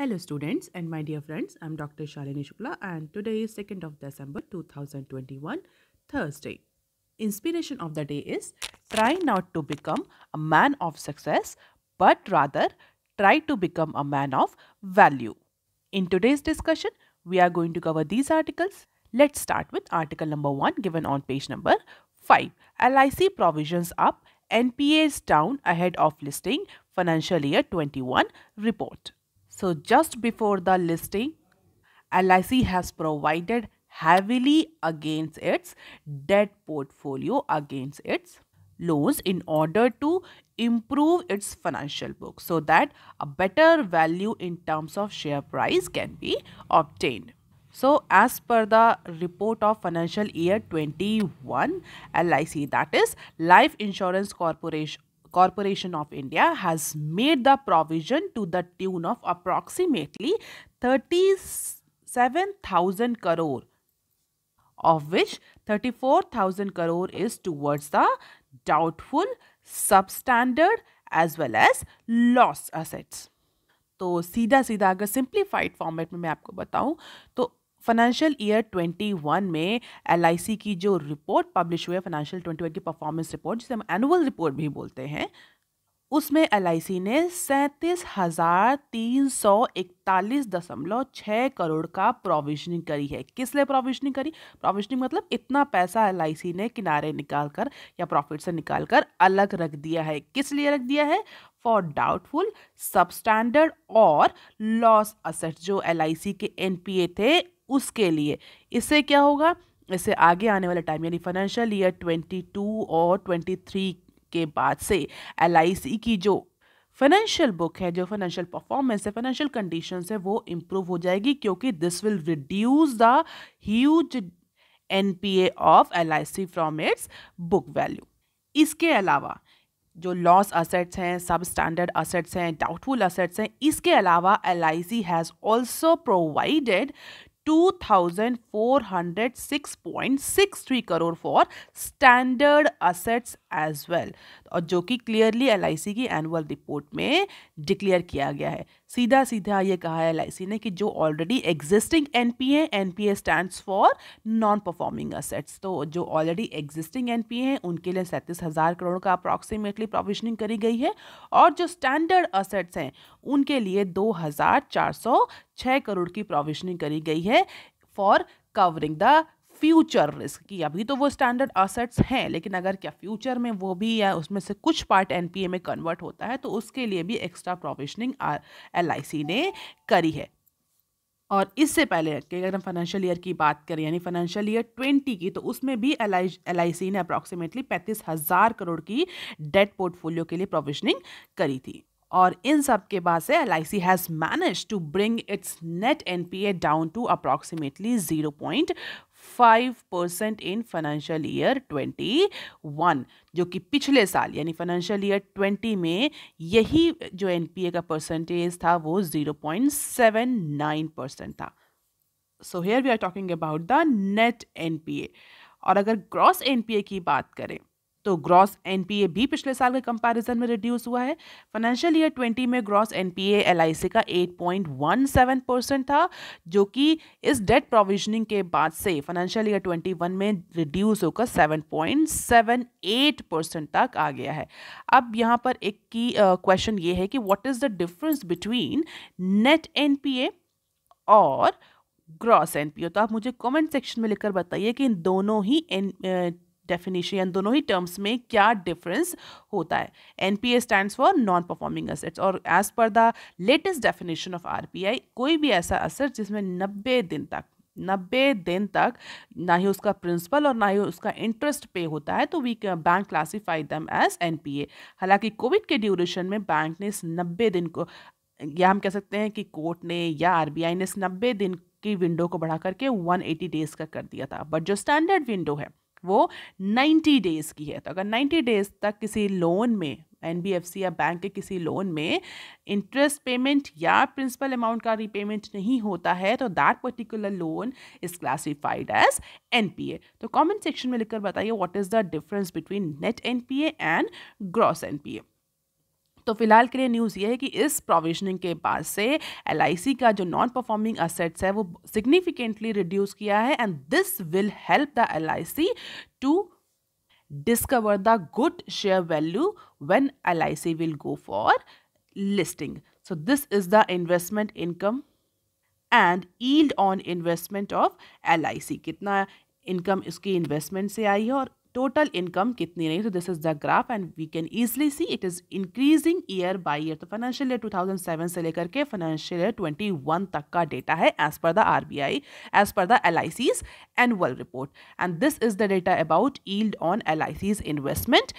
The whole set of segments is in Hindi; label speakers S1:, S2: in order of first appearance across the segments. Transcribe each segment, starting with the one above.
S1: Hello students and my dear friends, I'm Dr. Shalini Shukla and today is 2nd of December 2021, Thursday. Inspiration of the day is try not to become a man of success but rather try to become a man of value. In today's discussion, we are going to cover these articles. Let's start with article number 1 given on page number 5. LIC provisions up, NPAs down ahead of listing financial year 21 report. So just before the listing, LIC has provided heavily against its debt portfolio against its loans in order to improve its financial book so that a better value in terms of share price can be obtained. So as per the report of financial year 21 LIC that is Life Insurance Corporation Corporation of India has made the provision to the tune of approximately 37,000 crore of which 34,000 crore is towards the doubtful, substandard as well as loss assets. तो सीधा सीधा अगर सिंप्लीफाइड फॉर्मेट में मैं आपको बताऊं तो फाइनेंशियल ईयर 21 में एल की जो रिपोर्ट पब्लिश हुई है फाइनेंशियल 21 की परफॉर्मेंस रिपोर्ट जिसे हम एनुअल रिपोर्ट भी बोलते हैं उसमें एल ने सैंतीस हज़ार तीन सौ इकतालीस दशमलव छः करोड़ का प्रोविजनिंग करी है किस लिए प्रोविजनिंग करी प्रोविजनिंग मतलब इतना पैसा एल ने किनारे निकाल कर या प्रॉफिट से निकाल कर अलग रख दिया है किस लिए रख दिया है फॉर डाउटफुल सबस्टैंडर्ड और लॉस असेट जो एल के एन थे उसके लिए इससे क्या होगा इससे आगे आने वाले टाइम यानी फाइनेंशियल ईयर 22 और 23 के बाद से एल की जो फाइनेंशियल बुक है जो फाइनेंशियल परफॉर्मेंस है फाइनेंशियल कंडीशन है वो इम्प्रूव हो जाएगी क्योंकि this will reduce the huge N P A of L I C from its book value इसके अलावा जो लॉस असेट्स हैं सब स्टैंडर्ड असेट्स हैं डाउटफुल असेट्स हैं इसके अलावा L I C has also provided 2406.63 crore for standard assets as well और जो कि क्लियरली एल की एनुअल रिपोर्ट में डिक्लेयर किया गया है सीधा सीधा ये कहा है एल ने कि जो ऑलरेडी एग्जिस्टिंग एन पी है N P A stand for non performing assets तो जो ऑलरेडी एग्जिस्टिंग एन पी हैं उनके लिए सैंतीस हज़ार करोड़ का अप्रॉक्सीमेटली प्रोविजनिंग करी गई है और जो स्टैंडर्ड असेट्स हैं उनके लिए दो हज़ार चार सौ छः करोड़ की प्रोविजनिंग करी गई है for covering the future risk की अभी तो वो स्टैंडर्ड असेट्स हैं लेकिन अगर क्या फ्यूचर में वो भी या उसमें से कुछ पार्ट एनपीए में कन्वर्ट होता है तो उसके लिए भी एक्स्ट्रा प्रोविजनिंग एल ने करी है और इससे पहले कि अगर हम फाइनेंशियल ईयर की बात करें यानी फाइनेंशियल ईयर ट्वेंटी की तो उसमें भी एल आई ने अप्रॉक्सीमेटली पैंतीस हज़ार करोड़ की डेट पोर्टफोलियो के लिए प्रोविजनिंग करी थी और इन सब के बाद से L I C has manage to bring its net N P A down to approximately zero point five percent in financial year twenty one जो कि पिछले साल यानी फाइनेंशियल ईयर ट्वेंटी में यही जो एन का परसेंटेज था वो zero point seven nine percent था so here we are talking about the net N और अगर ग्रॉस एन की बात करें तो ग्रॉस एनपीए भी पिछले साल के कंपैरिजन में रिड्यूस हुआ है फाइनेंशियल ईयर 20 में ग्रॉस एनपीए एलआईसी का 8.17 परसेंट था जो कि इस डेट प्रोविजनिंग के बाद से फाइनेंशियल ईयर 21 में रिड्यूस होकर 7.78 परसेंट तक आ गया है अब यहाँ पर एक की क्वेश्चन uh, ये है कि what is the difference between net N और ग्रॉस एनपीए तो आप मुझे कमेंट सेक्शन में लिखकर बताइए कि इन दोनों ही एन डेफिनेशन दोनों ही टर्म्स में क्या डिफरेंस होता है N P A stand for non performing assets और as per the latest definition of R B I कोई भी ऐसा असर जिसमें नब्बे दिन तक नब्बे दिन तक ना ही उसका प्रिंसिपल और ना ही उसका इंटरेस्ट पे होता है तो we bank classify them as N P A हालांकि कोविड के ड्यूरेशन में बैंक ने इस नब्बे दिन को या हम कह सकते हैं कि कोर्ट ने या आर बी आई ने इस नब्बे दिन की विंडो को बढ़ा करके 180 डेज़ का कर दिया था बट जो स्टैंडर्ड विंडो है वो 90 डेज़ की है तो अगर 90 डेज़ तक किसी लोन में एन या बैंक के किसी लोन में इंटरेस्ट पेमेंट या प्रिंसिपल अमाउंट का रीपेमेंट नहीं होता है तो that particular loan is classified as N तो कमेंट सेक्शन में लिखकर बताइए what is the difference between net N and gross N तो फिलहाल के लिए न्यूज़ ये है कि इस प्रोविजनिंग के बाद से एल का जो नॉन परफॉर्मिंग असेट्स है वो सिग्निफिकेंटली रिड्यूस किया है and this will help the L to discover the good share value when L will go for listing so this is the investment income and yield on investment of L कितना इनकम इसकी इन्वेस्टमेंट से आई है और टोटल इनकम कितनी रही तो this is the graph and we can easily see it is increasing year by year तो फाइनेंशियल ईयर सेवन से लेकर के फाइनेंशियल ईयर वन तक का डेटा है as per the R B I as per the L I C's annual report and this is the data about yield on L I C's investment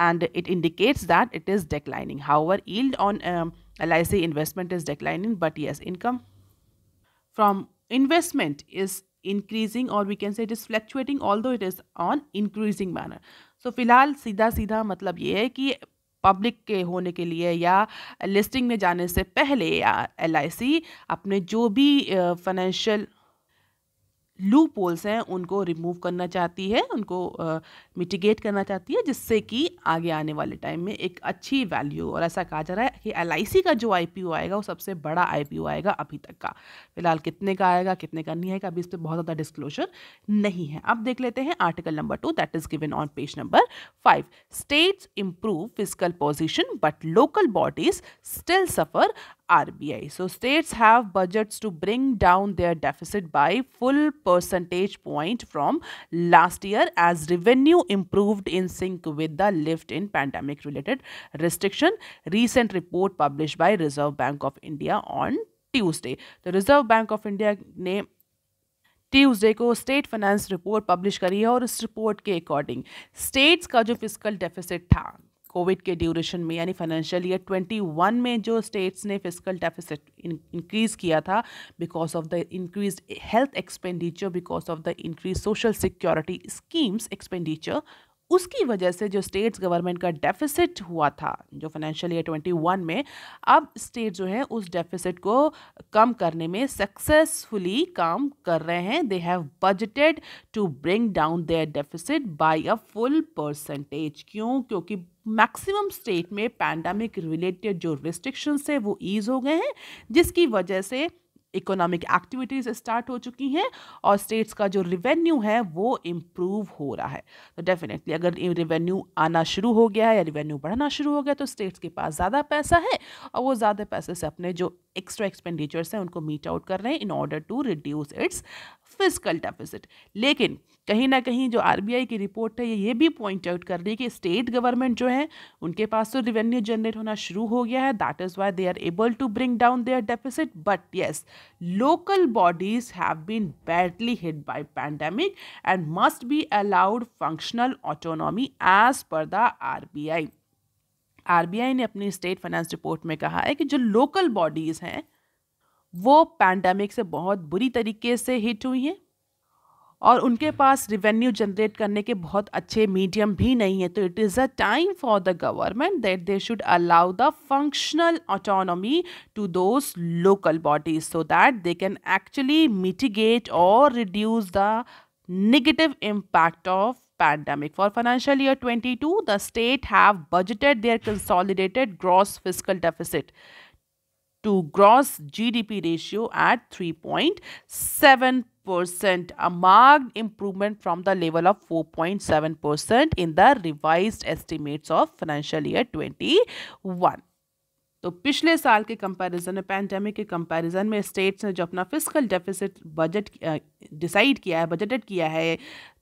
S1: and it indicates that it is declining however yield on L I C investment is declining but yes income from investment is increasing और we can say it is fluctuating although it is on increasing manner so फिलहाल सीधा सीधा मतलब ये है कि पब्लिक के होने के लिए या लिस्टिंग में जाने से पहले या एल अपने जो भी फाइनेंशियल uh, लू पोल्स हैं उनको रिमूव करना चाहती है उनको मिटिगेट करना चाहती है जिससे कि आगे आने वाले टाइम में एक अच्छी वैल्यू और ऐसा कहा जा रहा है कि एल का जो आई आएगा वो सबसे बड़ा आई आएगा अभी तक का फिलहाल कितने का आएगा कितने का नहीं आएगा अभी इस पर बहुत ज़्यादा डिस्क्लोजर नहीं है अब देख लेते हैं article number two that is given on page number five states improve physical position but local bodies still suffer RBI. So states have budgets to bring down their deficit by full percentage point from last year as revenue improved in sync with the lift in pandemic related restriction. Recent report published by Reserve Bank of India on Tuesday. The Reserve Bank of India named Tuesday को स्टेट फाइनेंस रिपोर्ट पब्लिश करी है और इस रिपोर्ट के अकॉर्डिंग स्टेट्स का जो फिजिकल डेफिसिट था कोविड के ड्यूरेशन में यानी फाइनेंशियल ईयर 21 में जो स्टेट्स ने फिजिकल डेफिसिट इंक्रीज़ किया था because of the increase health expenditure because of the increase social security schemes expenditure उसकी वजह से जो स्टेट्स गवर्नमेंट का डेफिसिट हुआ था जो फाइनेंशियल ईयर 21 में अब स्टेट जो है उस डेफिसिट को कम करने में सक्सेसफुली काम कर रहे हैं they have budgeted to bring down their deficit by a full percentage क्यों क्योंकि मैक्सिमम स्टेट में पैंडामिक रिलेटेड जो रिस्ट्रिक्शंस है वो ईज़ हो गए हैं जिसकी वजह से इकोनॉमिक एक्टिविटीज़ स्टार्ट हो चुकी हैं और स्टेट्स का जो रिवेन्यू है वो इम्प्रूव हो रहा है तो डेफिनेटली अगर रिवेन्यू आना शुरू हो गया या रिवेन्यू बढ़ना शुरू हो गया तो स्टेट्स के पास ज़्यादा पैसा है और वो ज़्यादा पैसे से अपने जो एक्स्ट्रा एक्सपेंडिचर्स हैं उनको मीट आउट कर रहे हैं in order to reduce its physical deficit लेकिन कहीं ना कहीं जो आर की रिपोर्ट है ये ये भी पॉइंट आउट कर रही है कि स्टेट गवर्नमेंट जो है उनके पास तो रिवेन्यू जनरेट होना शुरू हो गया है that is why they are able to bring down their deficit but yes local bodies have been badly hit by pandemic and must be allowed functional autonomy as per the I RBI ने अपनी स्टेट फाइनेंस रिपोर्ट में कहा है कि जो लोकल बॉडीज़ हैं वो पैंडमिक से बहुत बुरी तरीके से हिट हुई हैं और उनके हम्म। पास रिवेन्यू जनरेट करने के बहुत अच्छे मीडियम भी नहीं है तो it is a time for the government that they should allow the functional autonomy to those local bodies so that they can actually mitigate और reduce the negative impact of pandemic. For financial year 22, the state have budgeted their consolidated gross fiscal deficit to gross GDP ratio at 3.7%, percent a marked improvement from the level of 4.7% in the revised estimates of financial year 21. तो पिछले साल के कंपैरिजन में पैंडेमिक के कंपैरिजन में स्टेट्स ने जो अपना फिजिकल डेफिसिट बजट डिसाइड किया है बजटेड किया है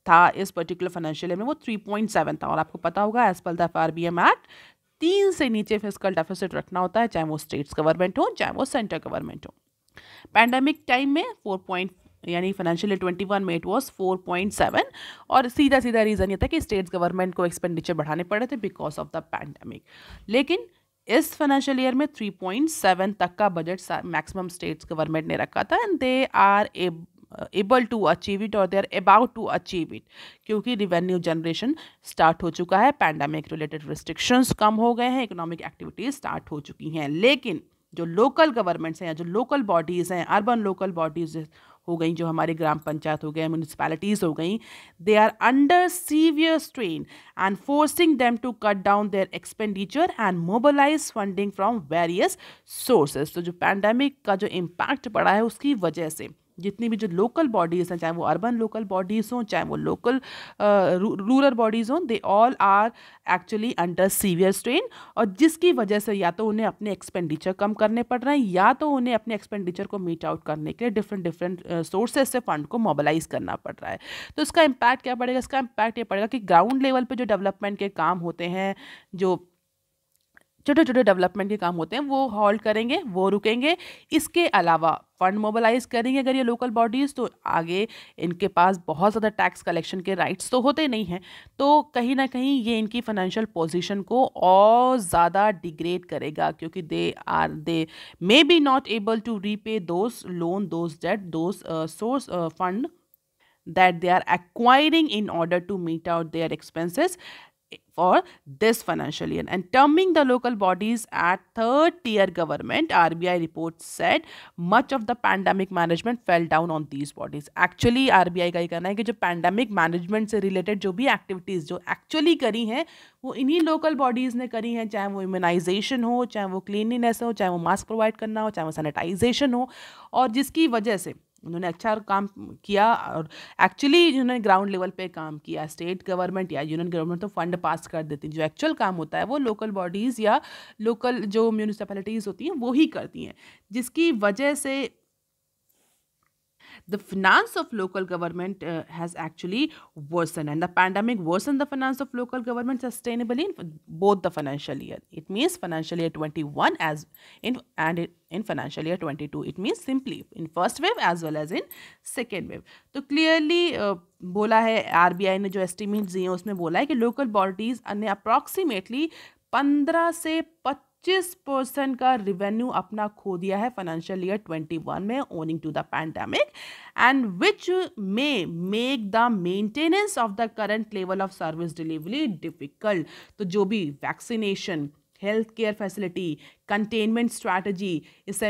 S1: था इस पर्टिकुलर फाइनेंशियल ईयर में वो थ्री पॉइंट सेवन था और आपको पता होगा as per the F R B M act तीन से नीचे फिजिकल डेफिसिट रखना होता है चाहे वो स्टेट्स गवर्नमेंट हो चाहे वो सेंट्रल गवर्नमेंट हो पैंडमिक टाइम में फोर पॉइंट यानी फाइनेंशियल ईयर ट्वेंटी वन में it was four point seven और सीधा सीधा रीज़न ये था कि स्टेट्स गवर्नमेंट को एक्सपेंडिचर बढ़ाने पड़े थे बिकॉज ऑफ द पैंडमिक लेकिन इस फाइनेंशियल ईयर में थ्री पॉइंट सेवन तक का बजट मैक्सिमम स्टेट्स गवर्नमेंट ने रखा था and they are a able to achieve it और they are about to achieve it क्योंकि रिवेन्यू जनरेशन स्टार्ट हो चुका है पैंडमिक रिलेटेड रिस्ट्रिक्शंस कम हो गए हैं इकोनॉमिक एक्टिविटीज़ स्टार्ट हो चुकी हैं लेकिन जो लोकल गवर्नमेंट्स हैं या जो लोकल बॉडीज़ हैं अर्बन लोकल बॉडीज़ हो गई जो हमारे ग्राम पंचायत हो गए म्यूनसिपैलिटीज़ हो गई they are under severe strain and forcing them to cut down their expenditure and mobilize funding from various sources तो जो पैंडमिक का जो इम्पैक्ट पड़ा है उसकी वजह से जितनी भी जो लोकल बॉडीज़ हैं चाहे वो अर्बन लोकल बॉडीज़ हों चाहे वो लोकल रूरल बॉडीज़ हों they all are actually under severe strain और जिसकी वजह से या तो उन्हें अपने एक्सपेंडिचर कम करने पड़ रहे हैं या तो उन्हें अपने एक्सपेंडिचर को मीट आउट करने के लिए डिफरेंट डिफरेंट सोर्सेज से फंड को मोबालाइज करना पड़ रहा है तो इसका इम्पैक्ट क्या पड़ेगा इसका इम्पैक्ट ये पड़ेगा कि ग्राउंड लेवल पर जो डेवलपमेंट के काम होते हैं जो छोटे छोटे डेवलपमेंट के काम होते हैं वो हॉल्ट करेंगे वो रुकेंगे इसके अलावा फंड मोबालाइज करेंगे अगर ये लोकल बॉडीज़ तो आगे इनके पास बहुत ज़्यादा टैक्स कलेक्शन के राइट्स तो होते नहीं हैं तो कहीं ना कहीं ये इनकी फाइनेंशियल पोजीशन को और ज़्यादा डिग्रेड करेगा क्योंकि they are they may be not able to repay those loan those debt those source fund that they are acquiring in order to meet out their expenses for this financial year and terming the local bodies at third tier government RBI report said much of the pandemic management fell down on these bodies actually RBI ka ye kehna hai ki jo pandemic management se related jo bhi activities jo actually kari hain wo inhi local bodies ne kari hain chahe wo immunization ho chahe wo cleanliness ho chahe wo mask provide karna ho chahe wo sanitization ho aur jiski wajah se उन्होंने अच्छा काम किया और एक्चुअली जिन्होंने ग्राउंड लेवल पे काम किया स्टेट गवर्नमेंट या यूनियन गवर्नमेंट तो फंड पास कर देती जो एक्चुअल काम होता है वो लोकल बॉडीज़ या लोकल जो म्यूनिसपैलिटीज़ होती हैं वो ही करती हैं जिसकी वजह से the finance of local government uh, has actually worsened and the pandemic worsened the finance of local government sustainably in both the financial year it means financial year 21 as in and in financial year 22 it means simply in first wave as well as in second wave तो clearly uh, बोला है आरबीआई ने जो एस्टिमेट दिए हैं उसमें बोला है कि लोकल बॉडीज ने अप्रॉक्सीमेटली पंद्रह से पच पच्चीस परसेंट का रिवेन्यू अपना खो दिया है फाइनेंशियल ईयर ट्वेंटी वन में owing to the pandemic and which may make the maintenance of the current level of service delivery difficult तो जो भी vaccination health care facility containment strategy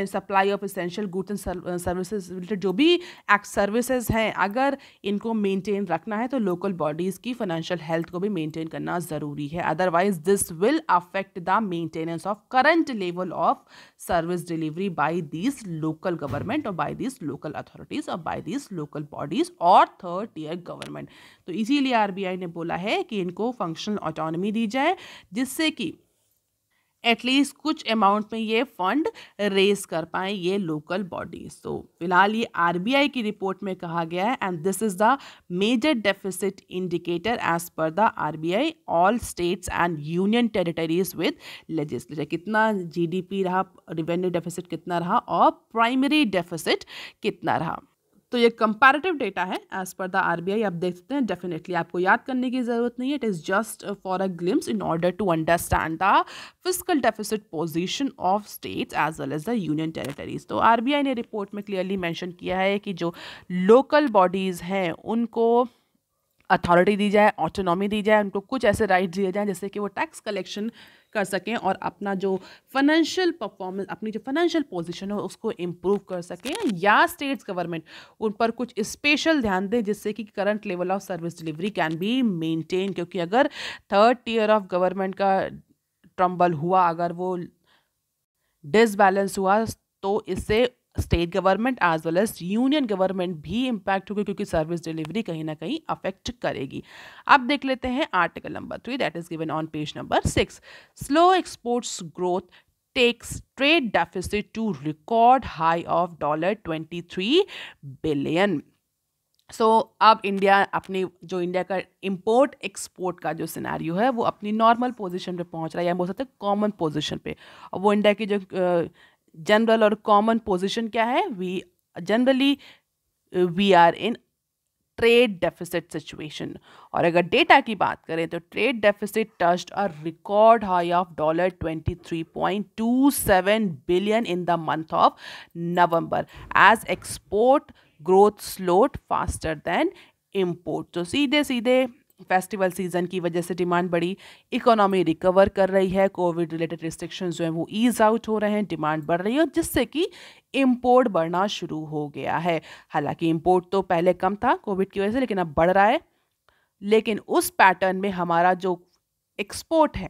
S1: supply of essential goods and services related जो भी एक्ट सर्विसेज हैं अगर इनको मेंटेन रखना है तो लोकल बॉडीज़ की फाइनेंशियल हेल्थ को भी मेंटेन करना ज़रूरी है otherwise this will affect the maintenance of current level of service delivery by this local government और बाई दिस लोकल अथॉरिटीज़ और बाई दिस लोकल बॉडीज़ और थर्ड टीयर गवर्नमेंट तो इसीलिए आर ने बोला है कि इनको फंक्शनल ऑटोनमी दी जाए जिससे कि एटलीस्ट कुछ अमाउंट में ये फंड रेज कर पाए ये लोकल बॉडीज तो फिलहाल ये आरबीआई की रिपोर्ट में कहा गया है and this is the major deficit indicator as per the RBI all states and union territories with legislature कितना जीडीपी रहा रिवेन्यू डेफिसिट कितना रहा और प्राइमरी डेफिसिट कितना रहा तो ये कंपैरेटिव डेटा है एज पर द आरबीआई आप देख सकते हैं डेफिनेटली आपको याद करने की जरूरत नहीं है it is just for a glimpse in order to understand the physical deficit position of states as well as the union territories तो आर ने रिपोर्ट में क्लियरली मैंशन किया है कि जो लोकल बॉडीज़ हैं उनको अथॉरिटी दी जाए ऑटोनॉमी दी जाए उनको कुछ ऐसे राइट दिए जाएँ जैसे कि वो टैक्स कलेक्शन कर सकें और अपना जो फाइनेंशियल परफॉर्मेंस अपनी जो फाइनेंशियल पोजिशन है उसको इम्प्रूव कर सकें या स्टेट्स गवर्नमेंट उन पर कुछ स्पेशल ध्यान दें जिससे कि current level of service delivery can be maintain क्योंकि अगर थर्ड टीयर ऑफ गवर्नमेंट का ट्रम्बल हुआ अगर वो डिसबैलेंस हुआ तो इससे state government as well as union government भी इम्पैक्ट होगी क्योंकि सर्विस डिलीवरी कहीं ना कहीं अफेक्ट करेगी अब देख लेते हैं article number three that is given on page number six slow exports growth trade deficit to record high of dollar twenty three billion so so, अब इंडिया अपनी जो इंडिया का इंपोर्ट एक्सपोर्ट का जो सिनेरियो है वो अपनी नॉर्मल पोजीशन पे पहुंच रहा है या बोल सकते हैं कॉमन पोजीशन पे और वो इंडिया की जो जनरल और कॉमन पोजिशन क्या है we generally we are in trade deficit situation और अगर डेटा की बात करें तो trade deficit touched a record high of dollar twenty three point two seven billion in the month of November as export growth slowed faster than import तो सीधे सीधे फेस्टिवल सीज़न की वजह से डिमांड बढ़ी इकोनॉमी रिकवर कर रही है कोविड रिलेटेड रिस्ट्रिक्शन जो हैं वो ईज आउट हो रहे हैं डिमांड बढ़ रही है और जिससे कि इम्पोर्ट बढ़ना शुरू हो गया है हालांकि इम्पोर्ट तो पहले कम था कोविड की वजह से लेकिन अब बढ़ रहा है लेकिन उस पैटर्न में हमारा जो एक्सपोर्ट है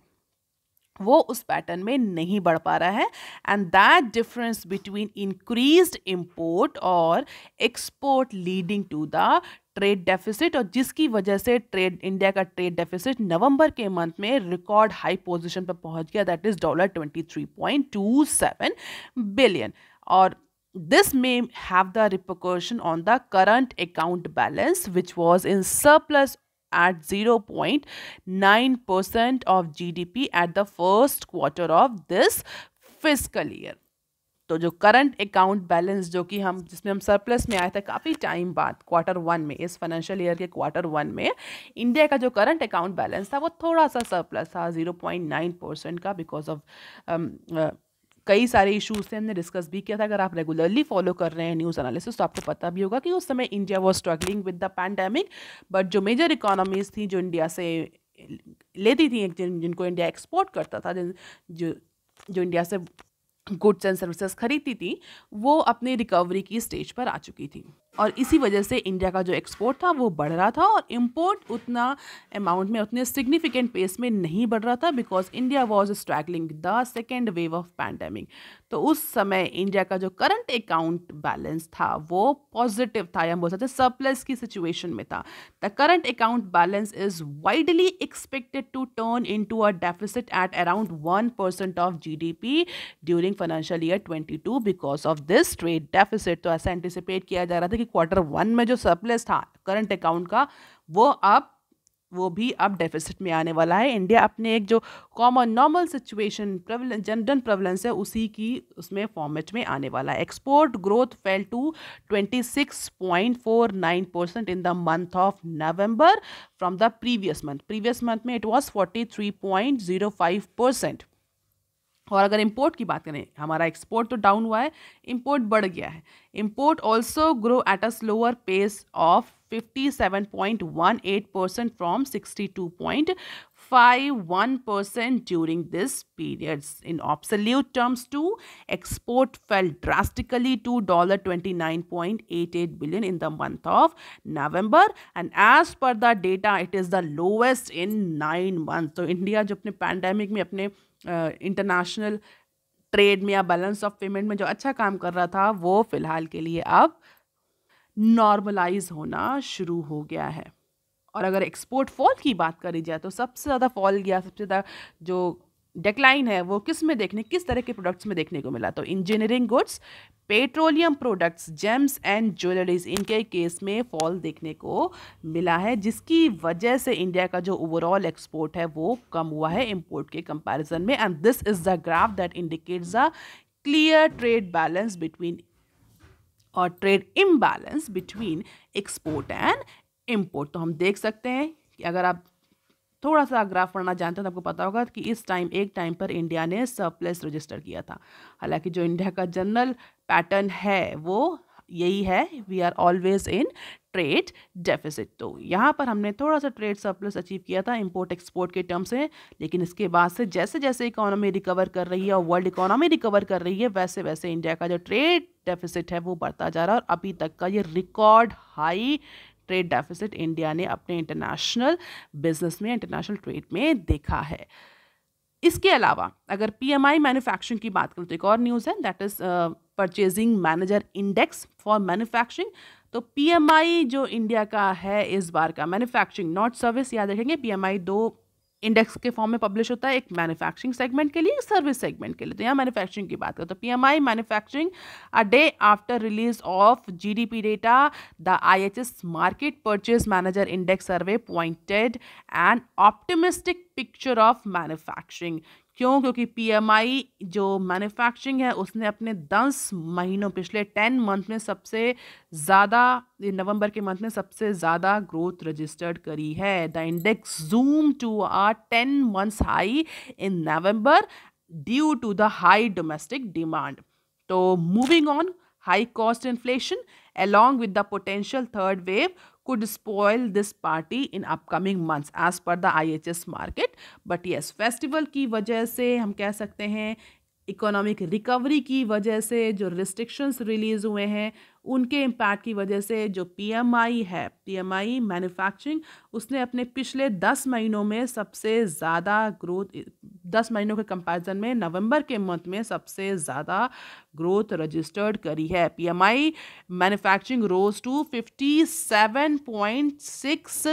S1: वो उस पैटर्न में नहीं बढ़ पा रहा है and that difference between increased import और export leading to the trade deficit और जिसकी वजह से ट्रेड इंडिया का ट्रेड डेफिसिट नवंबर के मंथ में रिकॉर्ड हाई पोजीशन पर पहुंच गया that is dollar twenty three point two seven billion और this may have the repercussion on the current account balance which was in surplus at zero point nine percent of G D P at the first quarter of this physical year तो जो करंट अकाउंट बैलेंस जो कि हम जिसमें हम सरप्लस में आए थे काफ़ी टाइम बाद क्वार्टर वन में इस फाइनेंशियल ईयर के क्वार्टर वन में इंडिया का जो करंट अकाउंट बैलेंस था वो थोड़ा सा सरप्लस था जीरो पॉइंट नाइन परसेंट का बिकॉज ऑफ um, uh, कई सारे इश्यूज थे हमने डिस्कस भी किया था अगर आप रेगुलरली फॉलो कर रहे हैं न्यूज़ एनालिसिस तो आपको पता भी होगा कि उस समय India was struggling with the pandemic but जो मेजर इकोनॉमीज थी जो इंडिया से लेती थी जिन, जिनको इंडिया एक्सपोर्ट करता था जिन, जो जो इंडिया से गुड्स एंड सर्विसेज खरीदती थी वो अपने रिकवरी की स्टेज पर आ चुकी थी और इसी वजह से इंडिया का जो एक्सपोर्ट था वो बढ़ रहा था और इम्पोर्ट उतना अमाउंट में उतने सिग्निफिकेंट पेस में नहीं बढ़ रहा था because India was struggling the second wave of pandemic तो उस समय इंडिया का जो करंट अकाउंट बैलेंस था वो पॉजिटिव था या बोल सकते सरप्लस की सिचुएशन में था the current account balance is widely expected to turn into a deficit at around one percent of G D P during financial year twenty two because of this trade deficit तो ऐसा एंटिसिपेट किया जा रहा था कि कि क्वार्टर वन में जो सरप्लस था करंट अकाउंट का वो अब वो भी अब डेफिसिट में आने वाला है इंडिया अपने एक जो common normal situation general prevalence है उसी की उसमें फॉर्मेट में आने वाला है export growth fell to 26.49 percent in the month of November from the previous month previous month में इट वाज 43.05 परसेंट और अगर इम्पोर्ट की बात करें हमारा एक्सपोर्ट तो डाउन हुआ है इम्पोर्ट बढ़ गया है import also grow at a slower pace of 57.18 percent from 62.51 point five one percent during this periods in absolute terms to export fell drastically to dollar twenty nine point eight eight billion in the month of November and as per the data it is the lowest in nine month तो इंडिया जो अपने पैंडेमिक में अपने इंटरनेशनल ट्रेड में या बैलेंस ऑफ पेमेंट में जो अच्छा काम कर रहा था वो फ़िलहाल के लिए अब नॉर्मलाइज होना शुरू हो गया है और अगर एक्सपोर्ट फॉल की बात करी जाए तो सबसे ज़्यादा फॉल गया सबसे ज़्यादा जो डिक्लाइन है वो किस में देखने किस तरह के प्रोडक्ट्स में देखने को मिला तो engineering goods petroleum products gems and jewelleries इनके केस में फॉल देखने को मिला है जिसकी वजह से इंडिया का जो ओवरऑल एक्सपोर्ट है वो कम हुआ है इम्पोर्ट के कंपैरिजन में and this is the graph that indicates the clear trade balance between और trade imbalance between export and import तो हम देख सकते हैं कि अगर आप थोड़ा सा ग्राफ पढ़ना जानते हैं तो आपको पता होगा कि इस टाइम एक टाइम पर इंडिया ने सरप्लस रजिस्टर किया था हालांकि जो इंडिया का जनरल पैटर्न है वो यही है we are always in trade deficit तो यहाँ पर हमने थोड़ा सा ट्रेड सरप्लस अचीव किया था इम्पोर्ट एक्सपोर्ट के टर्म से लेकिन इसके बाद से जैसे जैसे इकोनॉमी रिकवर कर रही है और वर्ल्ड इकोनॉमी रिकवर कर रही है वैसे वैसे इंडिया का जो ट्रेड डेफिसिट है वो बढ़ता जा रहा है और अभी तक का ये record high trade deficit India ने अपने इंटरनेशनल बिजनेस में इंटरनेशनल ट्रेड में देखा है इसके अलावा अगर पीएमआई मैन्युफैक्चरिंग की बात करूँ तो एक और न्यूज़ है that is purchasing manager index for manufacturing तो पीएमआई जो इंडिया का है इस बार का मैन्युफैक्चरिंग नॉट सर्विस याद रखेंगे पीएमआई दो इंडेक्स के फॉर्म में पब्लिश होता है एक मैन्युफैक्चरिंग सेगमेंट के लिए सर्विस सेगमेंट के लिए तो यहाँ मैन्युफैक्चरिंग की बात करें तो PMI manufacturing a day after release of GDP data the IHS market purchase manager index survey pointed and optimistic picture of manufacturing क्यों क्योंकि पीएमआई जो मैन्युफैक्चरिंग है उसने अपने दस महीनों पिछले टेन मंथ में सबसे ज़्यादा नवंबर के मंथ में सबसे ज़्यादा ग्रोथ रजिस्टर्ड करी है the index zoom to a ten months high in November due to the high domestic demand तो moving on high cost inflation along with the potential third wave could spoil this party in upcoming months as per the IHS market. But yes, festival की वजह से हम कह सकते हैं इकोनॉमिक रिकवरी की वजह से जो रिस्ट्रिक्शंस रिलीज़ हुए हैं उनके इम्पैक्ट की वजह से जो पीएमआई है पीएमआई मैन्युफैक्चरिंग उसने अपने पिछले दस महीनों में सबसे ज़्यादा ग्रोथ दस महीनों के कंपैरिजन में नवंबर के मंथ में सबसे ज़्यादा ग्रोथ रजिस्टर्ड करी है PMI manufacturing rose to fifty seven point six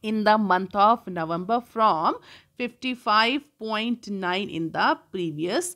S1: of the from fifty five point 55.9 in the previous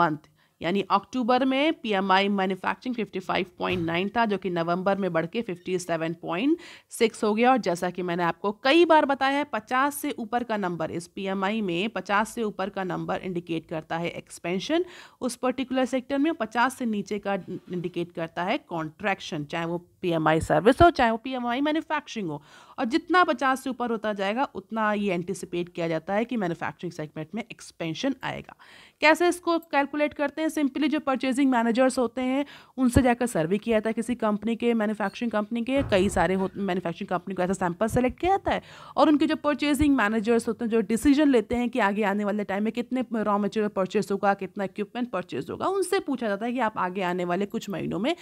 S1: month. यानी अक्टूबर में पीएमआई मैन्युफैक्चरिंग 55.9 था जो कि नवंबर में बढ़ के 57.6 हो गया और जैसा कि मैंने आपको कई बार बताया है 50 से ऊपर का नंबर इस पीएमआई में 50 से ऊपर का नंबर इंडिकेट करता है एक्सपेंशन उस पर्टिकुलर सेक्टर में 50 से नीचे का इंडिकेट करता है कॉन्ट्रैक्शन चाहे वो पी सर्विस हो चाहे वो पी मैन्युफैक्चरिंग हो और जितना पचास से ऊपर होता जाएगा उतना ये एंटिसिपेट किया जाता है कि मैन्युफैक्चरिंग सेगमेंट में एक्सपेंशन आएगा कैसे इसको कैलकुलेट करते हैं सिंपली जो परचेजिंग मैनेजर्स होते हैं उनसे जाकर सर्वे किया जाता है किसी कंपनी के मैन्युफैक्चरिंग कंपनी के कई सारे मैन्युफैक्चरिंग कंपनी को ऐसा सैंपल सेलेक्ट किया जाता है और उनके जो परचेजिंग मैनेजर्स होते हैं जो डिसीजन लेते हैं कि आगे आने वाले टाइम में कितने रॉ मटेरियल परचेज होगा कितना इक्विपमेंट परचेज होगा उनसे पूछा जाता है कि आप आगे आने वाले कुछ महीनों में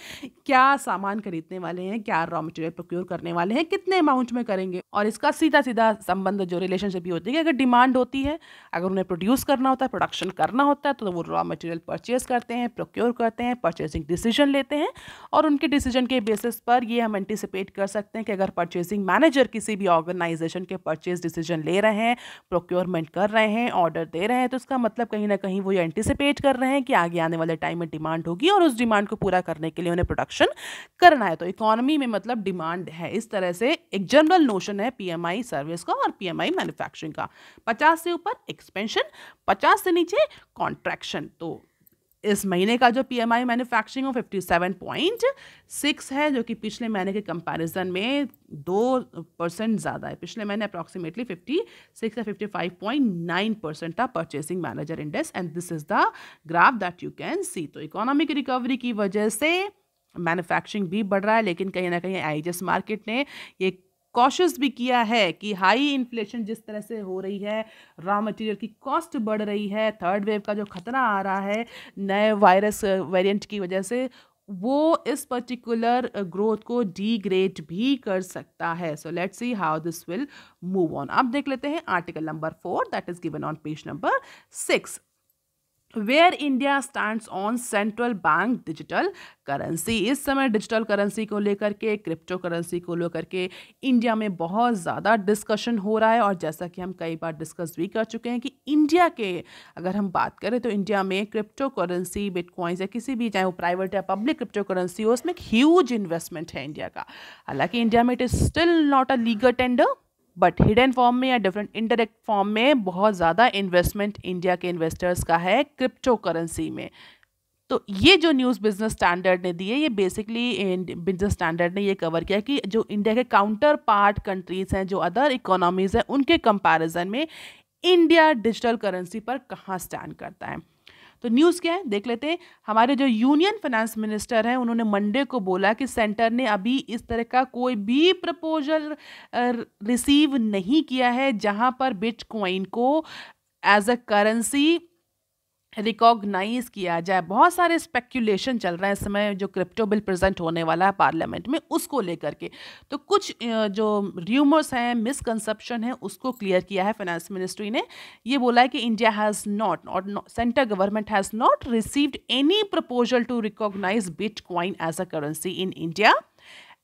S1: क्या सामान खरीदने वाले हैं क्या रॉ मटेरियल प्रोक्योर करने वाले हैं कितने अमाउंट में करेंगे और इसका सीधा सीधा संबंध जो रिलेशनशिप होती है कि अगर डिमांड होती है अगर उन्हें प्रोड्यूस करना होता है प्रोडक्शन करना होता है तो वो रॉ मटेरियल परचेज करते हैं प्रोक्योर करते हैं परचेजिंग डिसीजन लेते हैं और उनके डिसीजन के बेसिस पर ये हम एंटिसिपेट कर सकते हैं कि अगर परचेजिंग मैनेजर किसी भी ऑर्गेनाइजेशन के परचेज डिसीजन ले रहे हैं प्रोक्योरमेंट कर रहे हैं ऑर्डर दे रहे हैं तो उसका मतलब कहीं ना कहीं वो ये एंटिसिपेट कर रहे हैं कि आगे आने वाले टाइम में डिमांड होगी और उस डिमांड को पूरा करने के लिए उन्हें प्रोडक्शन करना है तो इकोनॉमी में मतलब डिमांड है इस तरह से एक जनरल सिंपल नोशन है पीएमआई सर्विस का और पीएमआई मैन्युफैक्चरिंग का पचास से ऊपर एक्सपेंशन पचास से नीचे कॉन्ट्रैक्शन तो इस महीने का जो P M I manufacturing fifty seven point six है जो कि पिछले महीने के कंपैरिजन में दो परसेंट ज़्यादा है पिछले महीने अप्रॉक्सीमेटली फिफ्टी सिक्स या fifty five point nine percent था purchasing manager index and this is the graph that you can see तो इकोनॉमिक रिकवरी की वजह से मैन्युफैक्चरिंग भी बढ़ रहा है लेकिन कहीं ना कहीं आई मार्केट ने ये कॉशस भी किया है कि हाई इन्फ्लेशन जिस तरह से हो रही है रॉ मटेरियल की कॉस्ट बढ़ रही है थर्ड वेव का जो खतरा आ रहा है नए वायरस वेरिएंट की वजह से वो इस पर्टिकुलर ग्रोथ को डीग्रेड भी कर सकता है so let's see how this will move on आप देख लेते हैं article number four that is given on page number six where India stands on central bank digital currency इस समय डिजिटल करेंसी को लेकर के क्रिप्टो करेंसी को लेकर के इंडिया में बहुत ज़्यादा डिस्कशन हो रहा है और जैसा कि हम कई बार डिस्कस भी कर चुके हैं कि इंडिया के अगर हम बात करें तो इंडिया में क्रिप्टो करेंसी बिटकॉइंस या किसी भी चाहे वो प्राइवेट या पब्लिक क्रिप्टो करेंसी हो उसमें एक ह्यूज इन्वेस्टमेंट है इंडिया का हालांकि इंडिया में it is still not a legal tender but hidden form में या डिफरेंट इनडायरेक्ट फॉर्म में बहुत ज़्यादा इन्वेस्टमेंट इंडिया के इन्वेस्टर्स का है क्रिप्टो करेंसी में तो ये जो न्यूज़ बिजनेस स्टैंडर्ड ने दी है ये बेसिकली बिजनेस स्टैंडर्ड ने ये कवर किया कि जो इंडिया के काउंटर पार्ट कंट्रीज़ हैं जो अदर इकोनॉमीज़ हैं उनके कंपैरिजन में इंडिया डिजिटल करेंसी पर कहाँ स्टैंड करता है तो न्यूज़ क्या है देख लेते हैं हमारे जो यूनियन फाइनेंस मिनिस्टर हैं उन्होंने मंडे को बोला कि सेंटर ने अभी इस तरह का कोई भी प्रपोजल रिसीव नहीं किया है जहां पर बिटकॉइन को एज अ करेंसी रिकॉग्नाइज किया जाए बहुत सारे स्पेक्यूलेशन चल रहा है इस समय जो क्रिप्टो बिल प्रेजेंट होने वाला है पार्लियामेंट में उसको लेकर के तो कुछ जो र्यूमर्स हैं मिसकंसेप्शन है उसको क्लियर किया है फाइनेंस मिनिस्ट्री ने ये बोला है कि इंडिया हैज़ नॉट और central government has not received any proposal to recognise bitcoin as a currency in India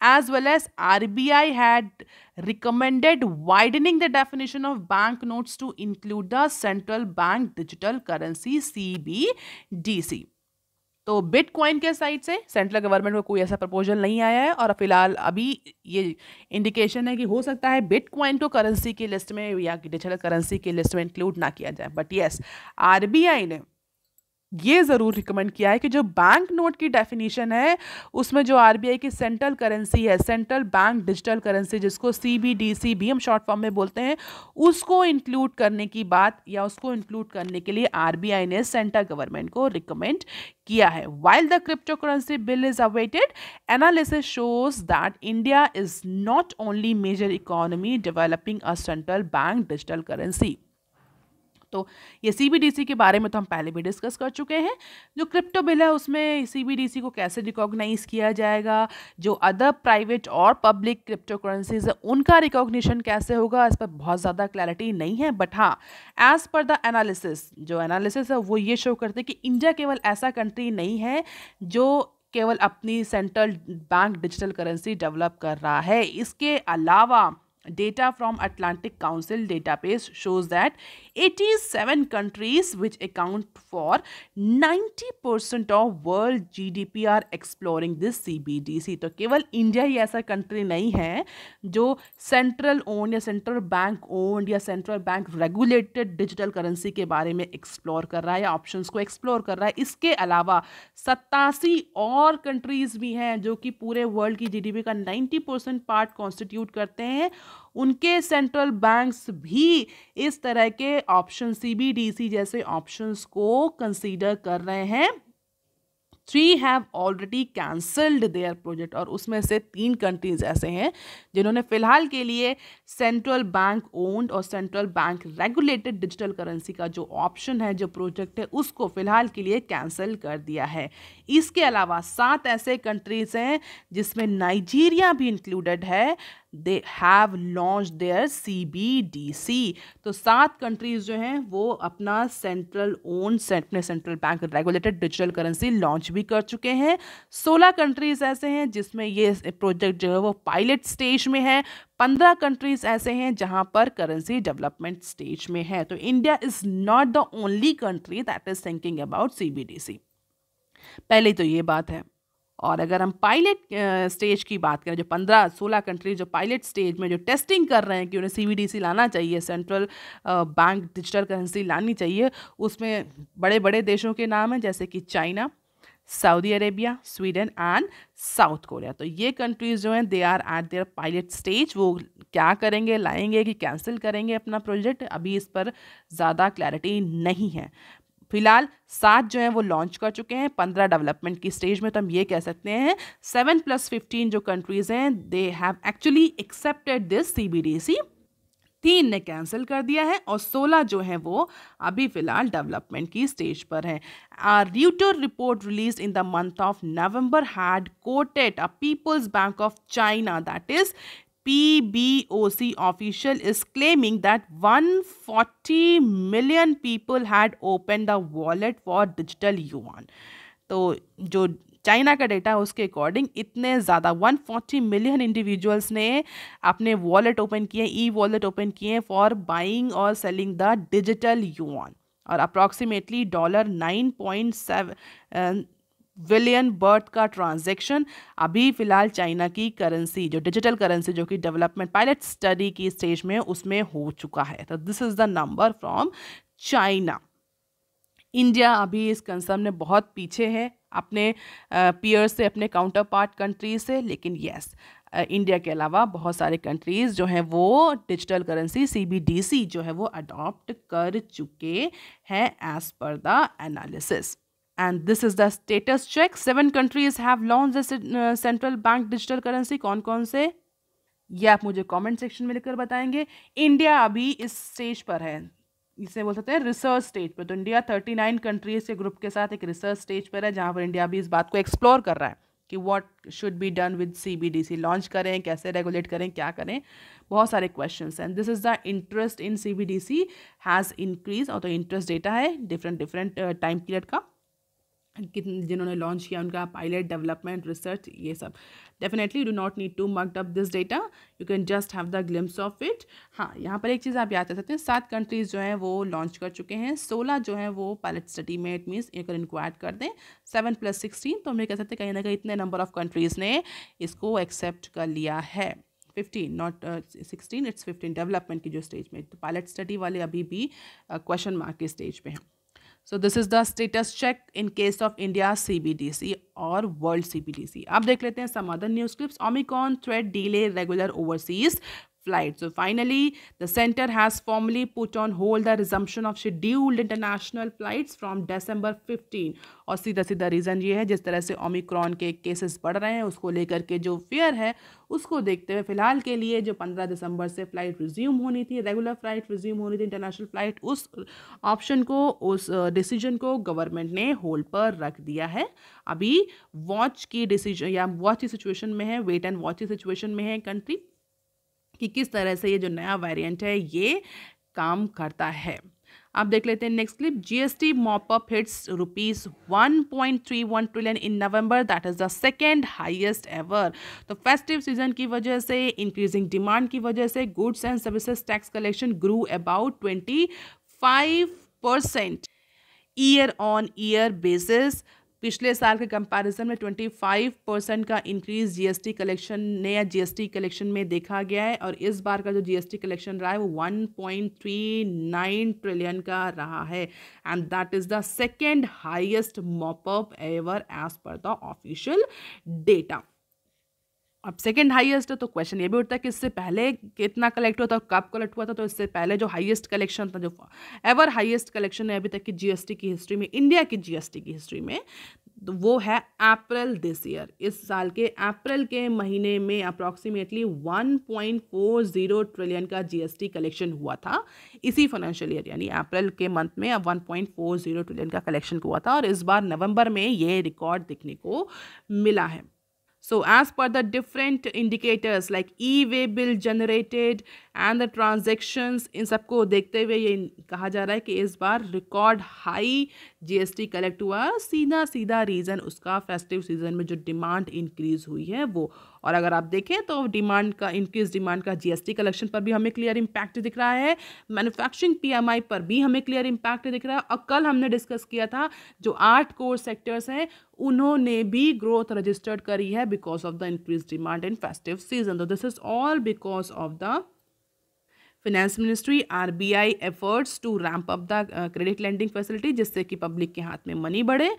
S1: as well as RBI had recommended widening the definition of banknotes to include the central bank digital currency CBDC. तो बिटकॉइन के साइड से सेंट्रल गवर्नमेंट को कोई ऐसा प्रपोजल नहीं आया है और फिलहाल अभी ये इंडिकेशन है कि हो सकता है बिटकॉइन को करेंसी की लिस्ट में या डिजिटल करेंसी की लिस्ट में इंक्लूड ना किया जाए बट यस आरबीआई ने ये ज़रूर रिकमेंड किया है कि जो बैंक नोट की डेफिनेशन है उसमें जो आरबीआई की सेंट्रल करेंसी है सेंट्रल बैंक डिजिटल करेंसी जिसको सीबीडीसी भी हम शॉर्ट फॉर्म में बोलते हैं उसको इंक्लूड करने की बात या उसको इंक्लूड करने के लिए आरबीआई ने सेंट्रल गवर्नमेंट को रिकमेंड किया है while the crypto currency bill is awaited analysis shows that India is not only major economy developing a central bank digital currency तो ये सी के बारे में तो हम पहले भी डिस्कस कर चुके हैं जो क्रिप्टो बिल है उसमें सी को कैसे रिकॉग्नाइज किया जाएगा जो अदर प्राइवेट और पब्लिक क्रिप्टो करेंसीज है उनका रिकॉग्निशन कैसे होगा इस पर बहुत ज़्यादा क्लैरिटी नहीं है बट हाँ एज़ पर द एनालिसिस जो एनालिसिस है वो ये शो करते कि इंडिया केवल ऐसा कंट्री नहीं है जो केवल अपनी central bank digital currency develop कर रहा है इसके अलावा Data from Atlantic Council database shows that 87 countries which account for 90% of world GDP are exploring this CBDC. तो केवल इंडिया ही ऐसा कंट्री नहीं है जो सेंट्रल ओन्ड या सेंट्रल बैंक ओन्ड या central bank regulated digital currency के बारे में एक्सप्लोर कर रहा है या ऑप्शंस को एक्सप्लोर कर रहा है इसके अलावा सत्तासी और कंट्रीज़ भी हैं जो कि पूरे वर्ल्ड की जीडीपी का 90% पार्ट कॉन्स्टिट्यूट करते हैं उनके सेंट्रल बैंक्स भी इस तरह के ऑप्शन सीबीडीसी जैसे ऑप्शंस को कंसीडर कर रहे हैं three have already cancelled their project और उसमें से तीन कंट्रीज ऐसे हैं जिन्होंने फिलहाल के लिए सेंट्रल बैंक ओन्ड और central bank regulated digital currency का जो ऑप्शन है जो प्रोजेक्ट है उसको फिलहाल के लिए कैंसिल कर दिया है इसके अलावा सात ऐसे कंट्रीज हैं जिसमें नाइजीरिया भी इंक्लूडेड है they have launch their C B D C तो सात कंट्रीज़ जो हैं वो अपना सेंट्रल ओन अपने central bank regulated digital currency launch भी कर चुके हैं सोलह कंट्रीज़ ऐसे हैं जिसमें ये प्रोजेक्ट जो है वो पायलट स्टेज में है पंद्रह कंट्रीज़ ऐसे हैं जहां पर करेंसी डेवलपमेंट स्टेज में है तो India is not the only country that is thinking about C B D C पहले तो ये बात है और अगर हम पायलट स्टेज की बात करें जो पंद्रह सोलह कंट्री जो पायलट स्टेज में जो टेस्टिंग कर रहे हैं कि उन्हें सी लाना चाहिए सेंट्रल बैंक डिजिटल करेंसी लानी चाहिए उसमें बड़े बड़े देशों के नाम हैं जैसे कि China Saudi Arabia Sweden and South Korea तो ये कंट्रीज़ जो हैं they are at their pilot stage वो क्या करेंगे लाएंगे कि कैंसिल करेंगे अपना प्रोजेक्ट अभी इस पर ज़्यादा क्लैरिटी नहीं है फिलहाल सात जो हैं वो लॉन्च कर चुके हैं पंद्रह डेवलपमेंट की स्टेज में तो हम ये कह सकते हैं सेवन प्लस फिफ्टीन जो कंट्रीज़ हैं they have actually accepted this C तीन ने कैंसिल कर दिया है और सोलह जो हैं वो अभी फ़िलहाल डेवलपमेंट की स्टेज पर हैं Reuters report release in the month of November had quoted a People's Bank of China that is PBOC official is claiming that 140 million people had opened the wallet for digital yuan. तो जो चाइना का डेटा है उसके अकॉर्डिंग इतने ज़्यादा 140 मिलियन इंडिविजुअल्स ने अपने वॉलेट ओपन किए ई वॉलेट ओपन किए फॉर बाइंग और सेलिंग द डिजिटल यूआन और approximately dollar nine point seven billion worth का ट्रांजैक्शन अभी फ़िलहाल चाइना की करेंसी जो डिजिटल करेंसी जो कि डेवलपमेंट पायलट स्टडी की स्टेज में उसमें हो चुका है तो this is the number from China India अभी इस कंसर्न में बहुत पीछे है अपने पीयर्स से अपने काउंटर पार्ट कंट्रीज से लेकिन येस इंडिया के अलावा बहुत सारे कंट्रीज़ जो हैं वो डिजिटल करेंसी सी जो है वो अडॉप्ट कर चुके हैं as per the analysis and this is the status check seven countries have launch central bank digital currency कौन कौन से ये आप मुझे कमेंट सेक्शन में लिखकर बताएंगे इंडिया अभी इस स्टेज पर है इसे बोल सकते हैं रिसर्च स्टेज पर तो इंडिया थर्टी नाइन कंट्रीज के ग्रुप के साथ एक रिसर्च स्टेज पर है जहाँ पर इंडिया अभी इस बात को एक्सप्लोर कर रहा है कि what should be done with C launch करें कैसे रेगुलेट करें क्या करें बहुत सारे question and this is the interest in C has increase और तो इंटरेस्ट डेटा है डिफरेंट डिफरेंट टाइम पीरियड का कितने जिन्होंने लॉन्च किया उनका पायलट डेवलपमेंट रिसर्च ये सब definitely do not need to mug up this data you can just have the glimpse of it हाँ यहाँ पर एक चीज़ आप याद कर सकते हैं सात कंट्रीज़ जो हैं वो लॉन्च कर चुके हैं सोलह जो हैं वो पायलट स्टडी में इट मीन्स एक इनको ऐड कर दें सेवन प्लस सिक्सटीन तो हमें कह सकते हैं कहीं ना कहीं इतने नंबर ऑफ कंट्रीज़ ने इसको एक्सेप्ट कर लिया है fifteen not sixteen it's fifteen development की जो स्टेज में तो पायलट स्टडी वाले अभी भी क्वेश्चन uh, मार्क के स्टेज पर हैं so this is the status check in case of India CBDC और वर्ल्ड सीबीडीसी आप देख लेते हैं some other news clips Omicron threat delay regular overseas flight. So finally, the center has formally put on hold the resumption of scheduled international flights from December 15 और सीधा सीधा रीज़न ये है जिस तरह से ओमिक्रॉन के केसेस बढ़ रहे हैं उसको लेकर के जो फेयर है उसको देखते हुए फ़िलहाल के लिए जो 15 दिसंबर से फ़्लाइट रिज्यूम होनी थी रेगुलर फ़्लाइट रिज्यूम होनी थी इंटरनेशनल फ़्लाइट उस ऑप्शन को उस डिसीजन को गवर्नमेंट ने होल्ड पर रख दिया है अभी वॉच की डिसीजन या वॉच की सिचुएशन में है वेट एंड वॉच की सिचुएशन में है कंट्री कि किस तरह से ये जो नया वेरिएंट है ये काम करता है आप देख लेते हैं next clip GST mop up hits rupees one trillion in November that is the second highest ever तो फेस्टिव सीजन की वजह से इंक्रीजिंग डिमांड की वजह से goods and services tax collection grew about twenty five percent year on year basis पिछले साल के कंपैरिजन में 25 परसेंट का इंक्रीज जीएसटी कलेक्शन नया जीएसटी कलेक्शन में देखा गया है और इस बार का जो जीएसटी कलेक्शन रहा है वो 1.39 ट्रिलियन का रहा है and that is the second highest mop up ever as per the official data अब सेकेंड हाईएस्ट है तो क्वेश्चन ये भी उठता है कि इससे पहले कितना कलेक्ट हुआ था कब कलेक्ट हुआ था तो इससे पहले जो हाईएस्ट कलेक्शन था जो एवर हाईएस्ट कलेक्शन है अभी तक की जीएसटी की हिस्ट्री में इंडिया की जीएसटी की हिस्ट्री में तो वो है अप्रैल दिस ईयर इस साल के अप्रैल के महीने में अप्रॉक्सीमेटली वन ट्रिलियन का जी कलेक्शन हुआ था इसी फाइनेंशियल ईयर यानी अप्रैल के मंथ में 1.40 ट्रिलियन का कलेक्शन हुआ था और इस बार नवम्बर में ये रिकॉर्ड देखने को मिला है So as per the different indicators like e-way bill generated and the transactions इन सबको देखते हुए ये कहा जा रहा है कि इस बार रिकॉर्ड हाई जीएसटी कलेक्ट हुआ सीधा सीधा रीज़न उसका फेस्टिव सीज़न में जो डिमांड इंक्रीज़ हुई है वो और अगर आप देखें तो डिमांड का इंक्रीज डिमांड का जीएसटी कलेक्शन पर भी हमें क्लियर इम्पैक्ट दिख रहा है मैन्युफैक्चरिंग पीएमआई पर भी हमें क्लियर इम्पैक्ट दिख रहा है और कल हमने डिस्कस किया था जो आठ कोर सेक्टर्स हैं उन्होंने भी ग्रोथ रजिस्टर्ड करी है because of the increase demand in festive season तो this is all because of the finance ministry RBI efforts to ramp up the credit lending facility जिससे कि पब्लिक के हाथ में मनी बढ़े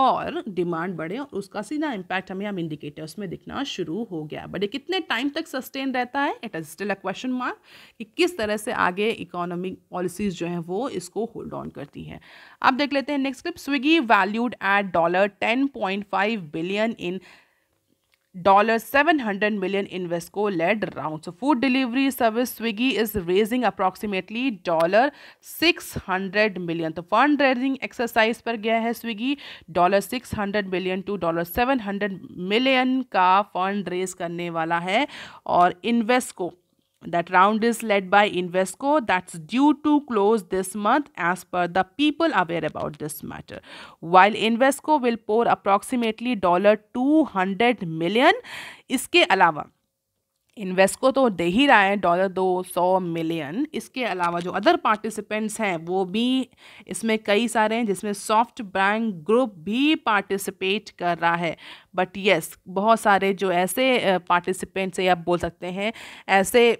S1: और डिमांड बढ़े और उसका सीधा इम्पैक्ट हमें हम इंडिकेटर्स में दिखना शुरू हो गया बट ये कितने टाइम तक सस्टेन रहता है it is still a question mark कि किस तरह से आगे इकोनॉमिक पॉलिसीज जो हैं वो इसको होल्ड ऑन करती हैं अब देख लेते हैं next clip Swiggy valued at dollar ten point five billion in dollar seven hundred million Invesco led round so food delivery service Swiggy is raising approximately dollar six hundred million तो फंड रेजिंग एक्सरसाइज पर गया है Swiggy dollar six hundred million to dollar seven hundred million का फंड रेज करने वाला है और इन्वेस्ट को That round is led by Invesco that's due to close this month as per the people aware about this matter. While Invesco will pour approximately dollar $200 million, इसके अलावा इन्वेस्को तो दे ही रहा है डॉलर दो सौ मिलियन इसके अलावा जो अदर पार्टिसिपेंट्स हैं वो भी इसमें कई सारे हैं जिसमें सॉफ्ट बैंक ग्रुप भी पार्टिसिपेट कर रहा है बट यस yes, बहुत सारे जो ऐसे पार्टिसिपेंट्स हैं आप बोल सकते हैं ऐसे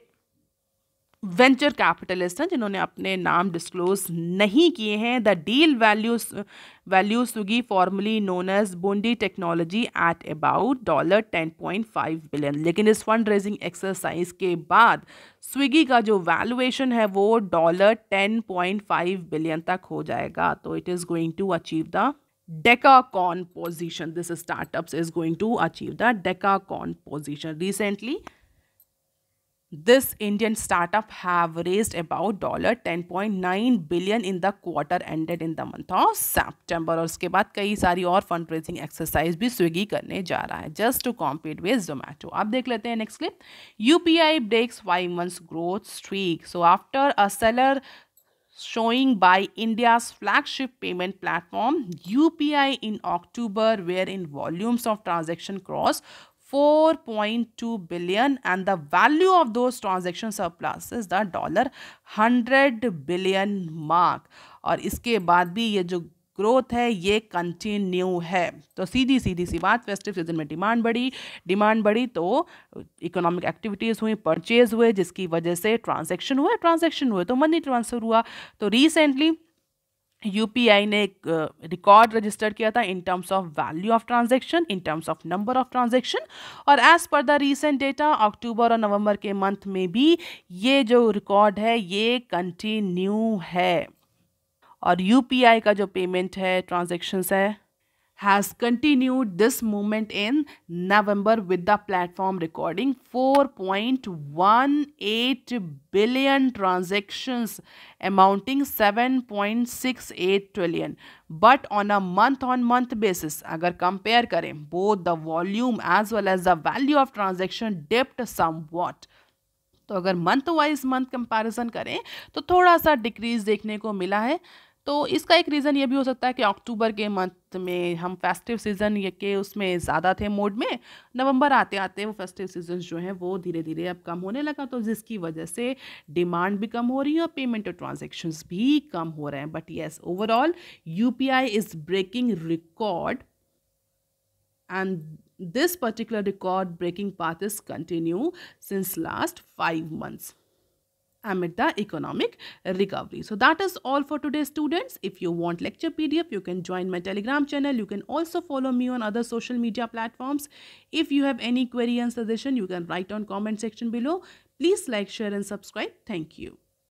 S1: वेंचर कैपिटलिस्ट हैं जिन्होंने अपने नाम डिस्क्लोज नहीं किए हैं the deal value value Swiggy formerly known as Bundl technology at about dollar ten point five billion लेकिन इस फंड रेजिंग एक्सरसाइज के बाद स्विगी का जो वैल्यूएशन है वो dollar ten point five billion तक हो जाएगा तो it is going to achieve the position this startup is going to achieve the decacorn position recently this Indian startup have raised about dollar ten point nine billion in the quarter ended in the month of September और उसके बाद कई सारी और फंड रेजिंग एक्सरसाइज भी स्विगी करने जा रहा है just to compete with Zomato आप देख लेते हैं next clip U P I breaks five months growth streak so after a stellar showing by India's flagship payment platform UPI in October wherein volumes of transaction crossed 4.2 billion and the value of those transaction surplus is the dollar 100 billion mark और इसके बाद भी ये जो ग्रोथ है ये कंटिन्यू है तो सीधी सीधी सी बात फेस्टिव सीजन में डिमांड बढ़ी डिमांड बढ़ी तो इकोनॉमिक एक्टिविटीज़ हुई परचेज हुए जिसकी वजह से ट्रांजैक्शन हुए ट्रांजैक्शन हुए तो मनी ट्रांसफ़र हुआ तो रिसेंटली यूपीआई ने एक रिकॉर्ड रजिस्टर किया था in terms of value of transaction in terms of number of transaction और as per the recent data अक्टूबर और नवंबर के मंथ में भी ये जो रिकॉर्ड है ये कंटिन्यू है और यूपीआई का जो पेमेंट है ट्रांजेक्शन्स है has continued this movement in November with the platform recording 4.18 billion transactions amounting 7.68 trillion but on a month on month basis अगर compare करें both the volume as well as the value of transaction dipped somewhat तो अगर मंथ वाइज मंथ कंपैरिजन करें तो थोड़ा सा डिक्रीज देखने को मिला है तो इसका एक रीज़न ये भी हो सकता है कि अक्टूबर के मंथ में हम फेस्टिव सीज़न के उसमें ज़्यादा थे मोड में नवंबर आते आते वो फेस्टिव सीज़न जो हैं वो धीरे धीरे अब कम होने लगा तो जिसकी वजह से डिमांड भी कम हो रही है और पेमेंट और ट्रांजेक्शन्स भी कम हो रहे हैं but yes overall U P I is breaking record and this particular record breaking path is continue since last five months amid the economic recovery. So that is all for today students. If you want lecture PDF, you can join my telegram channel. You can also follow me on other social media platforms. If you have any query and suggestion, you can write on comment section below. Please like, share and subscribe. Thank you.